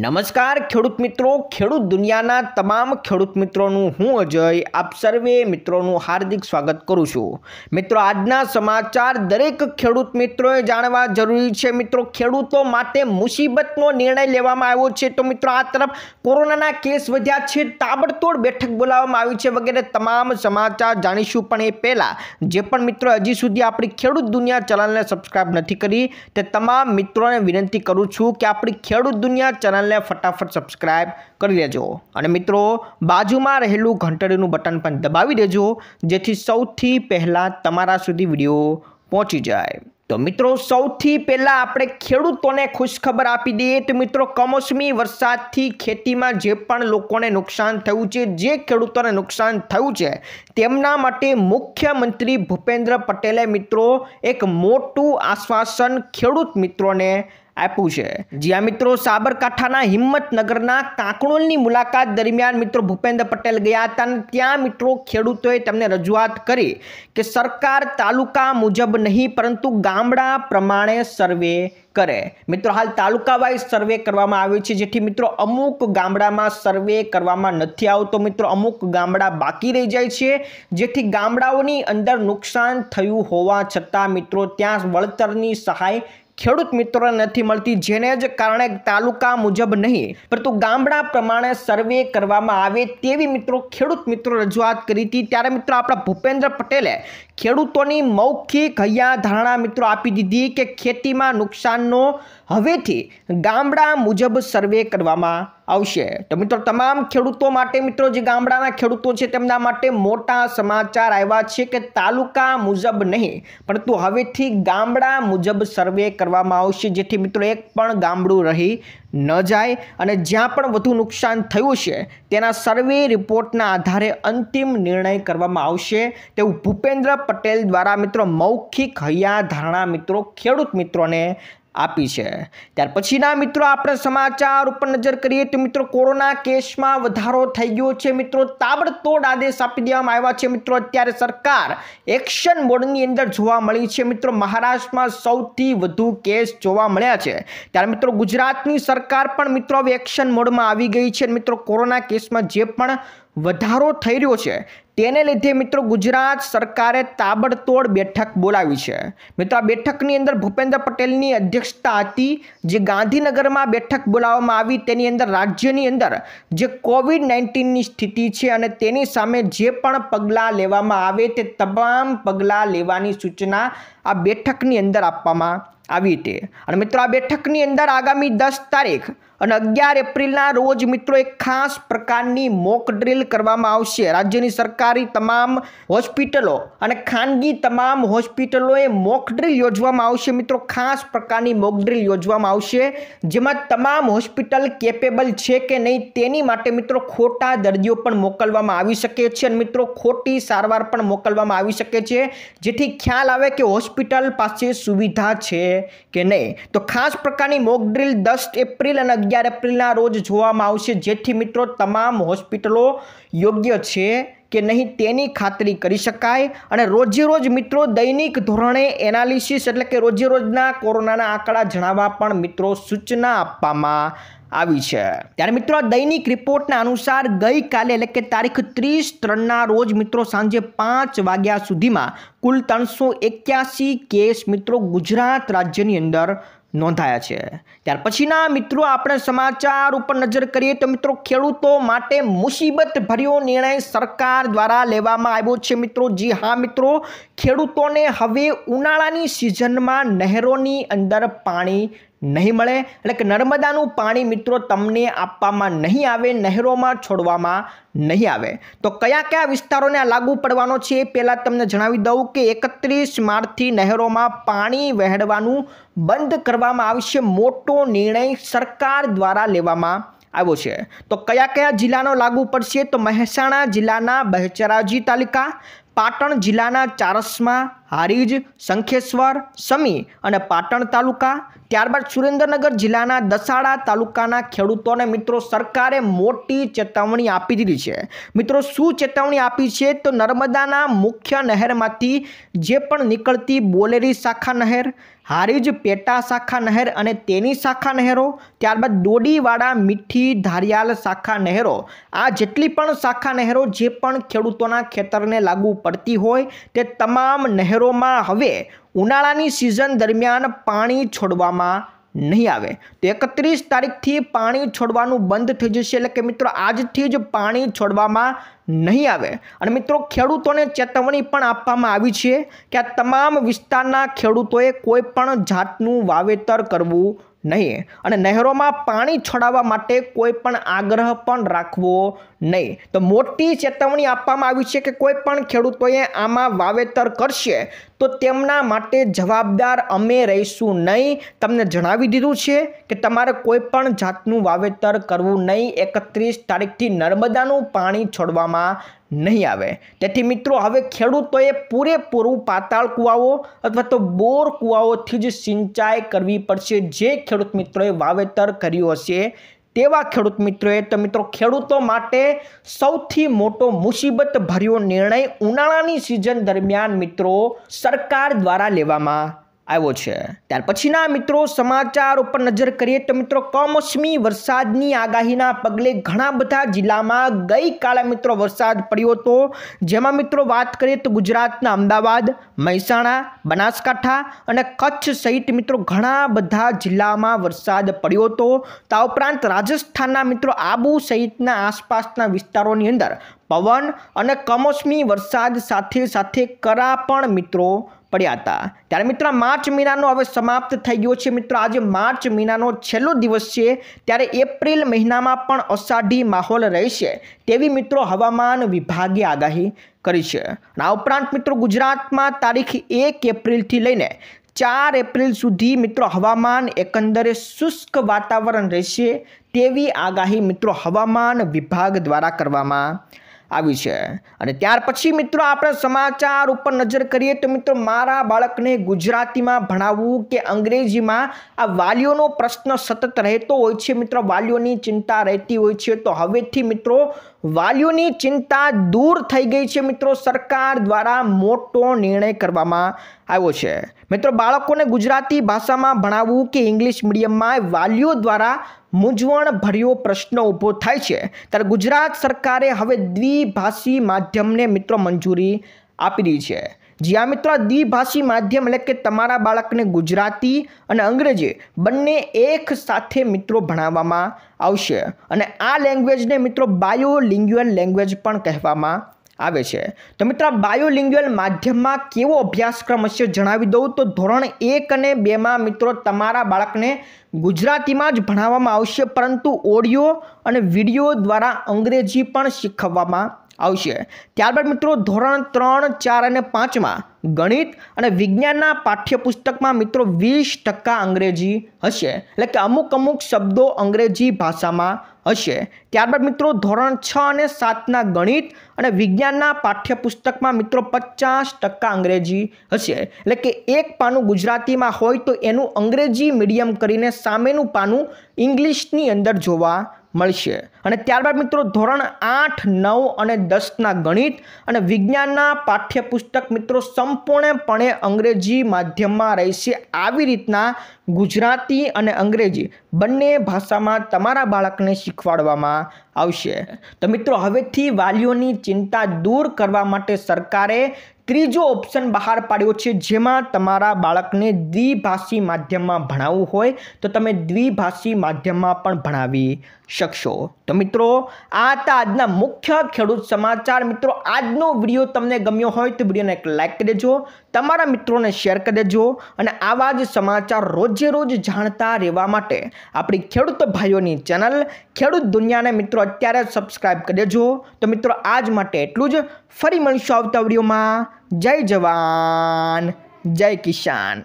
નમસ્કાર ખેડૂત મિત્રો ખેડૂત દુનિયાના તમામ ખેડૂત મિત્રોનું હું અજય આપ સર્વે મિત્રોનું હાર્દિક સ્વાગત કરું છું મિત્રો આજના સમાચાર દરેક ખેડૂત મિત્રોએ જાણવા જરૂરી છે મિત્રો ખેડૂતો માટે મુસીબતનો નિર્ણય લેવામાં આવ્યો છે તો મિત્રો આ તરફ કોરોનાના કેસ વધ્યા છે તાબડતોડ બેઠક બોલાવવામાં આવી છે વગેરે તમામ સમાચાર જાણીશું પણ એ પહેલાં જે પણ મિત્રો હજી સુધી આપણી ખેડૂત દુનિયા ચેનલને સબસ્ક્રાઈબ નથી કરી તે તમામ મિત્રોને વિનંતી કરું છું કે આપણી ખેડૂત દુનિયા ચેનલ ચેનલને ફટાફટ સબસ્ક્રાઇબ કરી દેજો અને મિત્રો બાજુમાં રહેલું ઘંટડીનું બટન પણ દબાવી દેજો જેથી સૌથી પહેલાં તમારા સુધી વિડીયો પહોંચી જાય તો મિત્રો સૌથી પહેલાં આપણે ખેડૂતોને ખુશખબર આપી દઈએ તો મિત્રો કમોસમી વરસાદથી ખેતીમાં જે પણ લોકોને નુકસાન થયું છે જે ખેડૂતોને નુકસાન થયું છે તેમના માટે મુખ્યમંત્રી ભૂપેન્દ્ર પટેલે મિત્રો એક મોટું આશ્વાસન ખેડૂત મિત્રોને આપ્યું છે જ્યાં મિત્રો સાબરકાંઠાના હિંમતનગરના કાંકણોલની મુલાકાત દરમિયાન મિત્રો ભૂપેન્દ્ર પટેલ ગયા હતા અને ત્યાં મિત્રો ખેડૂતોએ તેમને રજૂઆત કરી કે સરકાર તાલુકા મુજબ નહીં પરંતુ ગામડા પ્રમાણે સર્વે કરે મિત્રો હાલ તાલુકા સર્વે કરવામાં આવે છે જેથી મિત્રો અમુક ગામડામાં સર્વે કરવામાં નથી આવતો મિત્રો અમુક ગામડા બાકી રહી જાય છે જેથી ગામડાઓની અંદર નુકસાન થયું હોવા છતાં મિત્રો ત્યાં વળતરની સહાય ખેડૂત મિત્રોને નથી મળતી જેને જ કારણે તાલુકા મુજબ નહીં પરંતુ ગામડા પ્રમાણે સર્વે કરવામાં આવે તેવી મિત્રો ખેડૂત મિત્રો રજૂઆત કરી હતી ત્યારે મિત્રો આપણા ભૂપેન્દ્ર પટેલે ખેડૂતોની મૌખિક હૈયા ધારણા મિત્રો આપી દીધી કે ખેતીમાં નુકસાનનો હવેથી ગામડા મુજબ સર્વે કરવામાં આવશે તો મિત્રો તમામ ખેડૂતો માટે મિત્રો જે ગામડાના ખેડૂતો છે તેમના માટે મોટા સમાચાર આવ્યા છે કે તાલુકા મુજબ નહીં પરંતુ હવેથી ગામડા મુજબ સર્વે કરવામાં આવશે જેથી મિત્રો એક પણ ગામડું રહી ન જાય અને જ્યાં પણ વધુ નુકસાન થયું છે તેના સર્વે રિપોર્ટના આધારે અંતિમ નિર્ણય કરવામાં આવશે તેવું ભૂપેન્દ્ર પટેલ દ્વારા મિત્રો મૌખિક હૈયા ધારણા મિત્રો ખેડૂત મિત્રોને આપી છે ત્યાર પછીના મિત્રો આપણે સમાચાર ઉપર નજર કરીએ તો મિત્રો કોરોના કેસમાં વધારો થઈ ગયો છે મિત્રો તાબડતોડ આદેશ આપી દેવામાં આવ્યા છે મિત્રો અત્યારે સરકાર એક્શન મોડની અંદર જોવા મળી છે મિત્રો મહારાષ્ટ્રમાં સૌથી વધુ કેસ જોવા મળ્યા છે ત્યારે મિત્રો ગુજરાતની સરકાર પણ મિત્રો હવે એક્શન મોડમાં આવી ગઈ છે મિત્રો કોરોના કેસમાં જે પણ વધારો થઈ રહ્યો છે તેને લીધે મિત્રો ગુજરાત સરકારે તાબડતોડ બેઠક બોલાવી છે મિત્રો આ બેઠકની અંદર ભૂપેન્દ્ર પટેલની અધ્યક્ષતા હતી જે ગાંધીનગરમાં બેઠક બોલાવવામાં આવી તેની અંદર રાજ્યની અંદર જે કોવિડ નાઇન્ટીનની સ્થિતિ છે અને તેની સામે જે પણ પગલાં લેવામાં આવે તે તમામ પગલાં લેવાની સૂચના આ બેઠકની અંદર આપવામાં આવી હતી અને મિત્રો આ બેઠકની અંદર આગામી દસ તારીખ અને અગિયાર એપ્રિલના રોજ મિત્રો એક ખાસ પ્રકારની મોક ડ્રીલ કરવામાં આવશે રાજ્યની સરકારી તમામ હોસ્પિટલો અને ખાનગી તમામ હોસ્પિટલોએ મોક ડ્રીલ યોજવામાં આવશે મિત્રો ખાસ પ્રકારની મોક ડ્રીલ યોજવામાં આવશે જેમાં તમામ હોસ્પિટલ કેપેબલ છે કે નહીં તેની માટે મિત્રો ખોટા દર્દીઓ પણ મોકલવામાં આવી શકે છે અને મિત્રો ખોટી સારવાર પણ મોકલવામાં આવી શકે છે જેથી ખ્યાલ આવે કે હોસ્પિટલ પાસે સુવિધા છે કે નહીં તો ખાસ પ્રકારની મોક ડ્રીલ દસ એપ્રિલ અને અગિયાર એપ્રિલના રોજ જોવામાં આવશે જેથી મિત્રો તમામ હોસ્પિટલો યોગ્ય છે કે નહીં તેની ખાતરી કરી શકાય અને રોજે રોજ મિત્રો દૈનિક ધોરણે એનાલિસિસ એટલે કે રોજે રોજના કોરોનાના આંકડા જણાવવા પણ મિત્રો સૂચના આપવામાં આવી છે ત્યારે મિત્રો દૈનિક રિપોર્ટના અનુસાર ગઈકાલે એટલે કે તારીખ ત્રીસ ત્રણના રોજ મિત્રો સાંજે પાંચ વાગ્યા સુધીમાં કુલ ત્રણસો એક્યાસી કેસ મિત્રો ગુજરાત રાજ્યની અંદર નોંધાયા છે ત્યાર પછીના મિત્રો આપણે સમાચાર ઉપર નજર કરીએ તો મિત્રો ખેડૂતો માટે મુસીબત ભર્યો નિર્ણય સરકાર દ્વારા લેવામાં આવ્યો છે મિત્રો જી હા મિત્રો ખેડૂતોને હવે ઉનાળાની સિઝનમાં નહેરોની અંદર પાણી નહીં મળે એટલે કે નર્મદાનું પાણી મિત્રો તમને આપવામાં નહીં આવે નહેરોમાં છોડવામાં નહીં આવે તો કયા કયા વિસ્તારોને આ લાગુ પડવાનો છે એ પહેલાં તમને જણાવી દઉં કે એકત્રીસ માર્ચથી નહેરોમાં પાણી વહેડવાનું બંધ કરવામાં આવશે મોટો નિર્ણય સરકાર દ્વારા લેવામાં આવ્યો છે તો કયા કયા જિલ્લાનો લાગુ પડશે તો મહેસાણા જિલ્લાના બહેચરાજી તાલુકા પાટણ જિલ્લાના ચારસમાં હારીજ શંખેશ્વર સમી અને પાટણ તાલુકા ત્યારબાદ સુરેન્દ્રનગર જિલ્લાના દસાડા તાલુકાના ખેડૂતોને મિત્રો સરકારે મોટી ચેતવણી આપી દીધી છે મિત્રો શું ચેતવણી આપી છે તો નર્મદાના મુખ્ય નહેરમાંથી જે પણ નીકળતી બોલેરી શાખા નહેર હારીજ પેટા શાખા નહેર અને તેની શાખા નહેરો ત્યારબાદ દોડીવાડા મીઠી ધારિયાલ શાખા નહેરો આ જેટલી પણ શાખા નહેરો જે પણ ખેડૂતોના ખેતરને લાગુ પડતી હોય તે તમામ નહેરોમાં હવે ઉનાળાની સિઝન દરમિયાન પાણી છોડવામાં નહીં આવે તો એકત્રીસ તારીખથી પાણી છોડવાનું બંધ થઈ જશે એટલે કે મિત્રો આજથી જ પાણી છોડવામાં નહીં આવે અને મિત્રો ખેડૂતોને ચેતવણી પણ આપવામાં આવી છે કે આ તમામ વિસ્તારના ખેડૂતોએ કોઈ પણ જાતનું વાવેતર કરવું નહીં અને નહેરોમાં પાણી છોડાવવા માટે કોઈ પણ આગ્રહ પણ રાખવો નહીં તો મોટી ચેતવણી આપવામાં આવી છે કે કોઈ પણ ખેડૂતોએ આમાં વાવેતર કરશે તો તેમના માટે જવાબદાર અમે રહીશું નહીં તમને જણાવી દીધું છે કે તમારે કોઈ પણ જાતનું વાવેતર કરવું નહીં એકત્રીસ તારીખથી નર્મદાનું પાણી છોડવામાં નહીં આવે તેથી મિત્રો હવે ખેડૂતોએ પૂરેપૂરું પાતાળ કૂવાઓ અથવા તો બોર કૂવાઓથી જ સિંચાઈ કરવી પડશે જે ખેડૂત મિત્રોએ વાવેતર કર્યું હશે તેવા ખેડૂત મિત્રોએ તો મિત્રો ખેડૂતો માટે સૌથી મોટો મુસીબત ભર્યો નિર્ણય ઉનાળાની સિઝન દરમિયાન મિત્રો સરકાર દ્વારા લેવામાં આવ્યો છે ત્યાર પછીના મિત્રો સમાચાર ઉપર નજર કરીએ તો મિત્રો કમોસમી વરસાદની આગાહીના પગલે ઘણા બધા જિલ્લામાં ગઈકાલે મિત્રો વરસાદ પડ્યો હતો જેમાં મિત્રો વાત કરીએ તો ગુજરાતના અમદાવાદ મહેસાણા બનાસકાંઠા અને કચ્છ સહિત મિત્રો ઘણા બધા જિલ્લામાં વરસાદ પડ્યો હતો તા ઉપરાંત રાજસ્થાનના મિત્રો આબુ સહિતના આસપાસના વિસ્તારોની અંદર પવન અને કમોસમી વરસાદ સાથે સાથે કરા પણ મિત્રો પડ્યા હતા ત્યારે મિત્રો માર્ચ મહિનાનો હવે સમાપ્ત થઈ ગયો છે મિત્રો આજે માર્ચ મહિનાનો છેલ્લો દિવસ છે ત્યારે એપ્રિલ મહિનામાં પણ અષાઢી માહોલ રહેશે તેવી મિત્રો હવામાન વિભાગે આગાહી કરી છે આ ઉપરાંત મિત્રો ગુજરાતમાં તારીખ એક એપ્રિલથી લઈને ચાર એપ્રિલ સુધી મિત્રો હવામાન એકંદરે શુષ્ક વાતાવરણ રહેશે તેવી આગાહી મિત્રો હવામાન વિભાગ દ્વારા કરવામાં આવી છે અને ત્યાર પછી મિત્રો આપણે સમાચાર ઉપર નજર કરીએ તો મિત્રો મારા બાળકને ગુજરાતીમાં ભણાવવું કે અંગ્રેજીમાં આ વાલીઓનો પ્રશ્ન સતત રહેતો હોય છે મિત્રો વાલીઓની ચિંતા રહેતી હોય છે તો હવેથી મિત્રો વાલીઓની ચિંતા દૂર થઈ ગઈ છે મિત્રો સરકાર દ્વારા મોટો નિર્ણય કરવામાં આવ્યો છે મિત્રો બાળકોને ગુજરાતી ભાષામાં ભણાવવું કે ઇંગ્લિશ મીડિયમમાં વાલીઓ દ્વારા મૂંઝવણ ભર્યો પ્રશ્ન ઊભો થાય છે ત્યારે ગુજરાત સરકારે હવે દ્વિભાષી માધ્યમને મિત્રો મંજૂરી આપી દીધી છે જ્યાં મિત્રો દ્વિભાષી માધ્યમ એટલે કે તમારા બાળકને ગુજરાતી અને અંગ્રેજી બંને એક સાથે મિત્રો ભણાવવામાં આવશે અને આ લેંગ્વેજને મિત્રો બાયોલિંગ્યુઅલ લેંગ્વેજ પણ કહેવામાં આવે છે તો મિત્રો બાયોલિંગ્યુઅલ માધ્યમમાં કેવો અભ્યાસક્રમ હશે જણાવી દઉં તો ધોરણ એક અને બેમાં મિત્રો તમારા બાળકને ગુજરાતીમાં જ ભણાવવામાં આવશે પરંતુ ઓડિયો અને વિડીયો દ્વારા અંગ્રેજી પણ શીખવવામાં આવશે ત્યારબાદ મિત્રો ધોરણ ત્રણ ચાર અને પાંચમાં ગણિત અને વિજ્ઞાનના પાઠ્યપુસ્તકમાં મિત્રો વીસ ટકા અંગ્રેજી હશે એટલે કે અમુક અમુક શબ્દો અંગ્રેજી ભાષામાં હશે ત્યારબાદ મિત્રો ધોરણ છ અને સાતના ગણિત અને વિજ્ઞાનના પાઠ્યપુસ્તકમાં મિત્રો પચાસ ટકા અંગ્રેજી હશે એટલે કે એક પાનું ગુજરાતીમાં હોય તો એનું અંગ્રેજી મીડિયમ કરીને સામેનું પાનું ઇંગ્લિશની અંદર જોવા મળશે અને ત્યારબાદ મિત્રો ધોરણ આઠ નવ અને દસના ગણિત અને વિજ્ઞાનના પાઠ્યપુસ્તક મિત્રો સંપૂર્ણપણે અંગ્રેજી માધ્યમમાં રહેશે આવી રીતના ગુજરાતી અને અંગ્રેજી બંને ભાષામાં તમારા બાળકને શીખવાડવામાં આવશે તો મિત્રો હવેથી વાલીઓની ચિંતા દૂર કરવા માટે સરકારે ત્રીજો ઓપ્શન બહાર પાડ્યો છે જેમાં તમારા બાળકને દ્વિભાષી માધ્યમમાં ભણાવવું હોય તો તમે દ્વિભાષી માધ્યમમાં પણ ભણાવી શકશો તો મિત્રો આ હતા આજના મુખ્ય ખેડૂત સમાચાર મિત્રો આજનો વિડીયો તમને ગમ્યો હોય તો વિડીયોને એક લાઇક કરી દેજો તમારા મિત્રોને શેર કરી દેજો અને આવા જ સમાચાર રોજે રોજ જાણતા રહેવા માટે આપણી ખેડૂત ભાઈઓની ચેનલ ખેડૂત દુનિયાને મિત્રો અત્યારે સબસ્ક્રાઈબ કરી દેજો તો મિત્રો આજ માટે એટલું જ ફરી મળીશું આવતા વિડીયોમાં જય જવાન જય કિસાન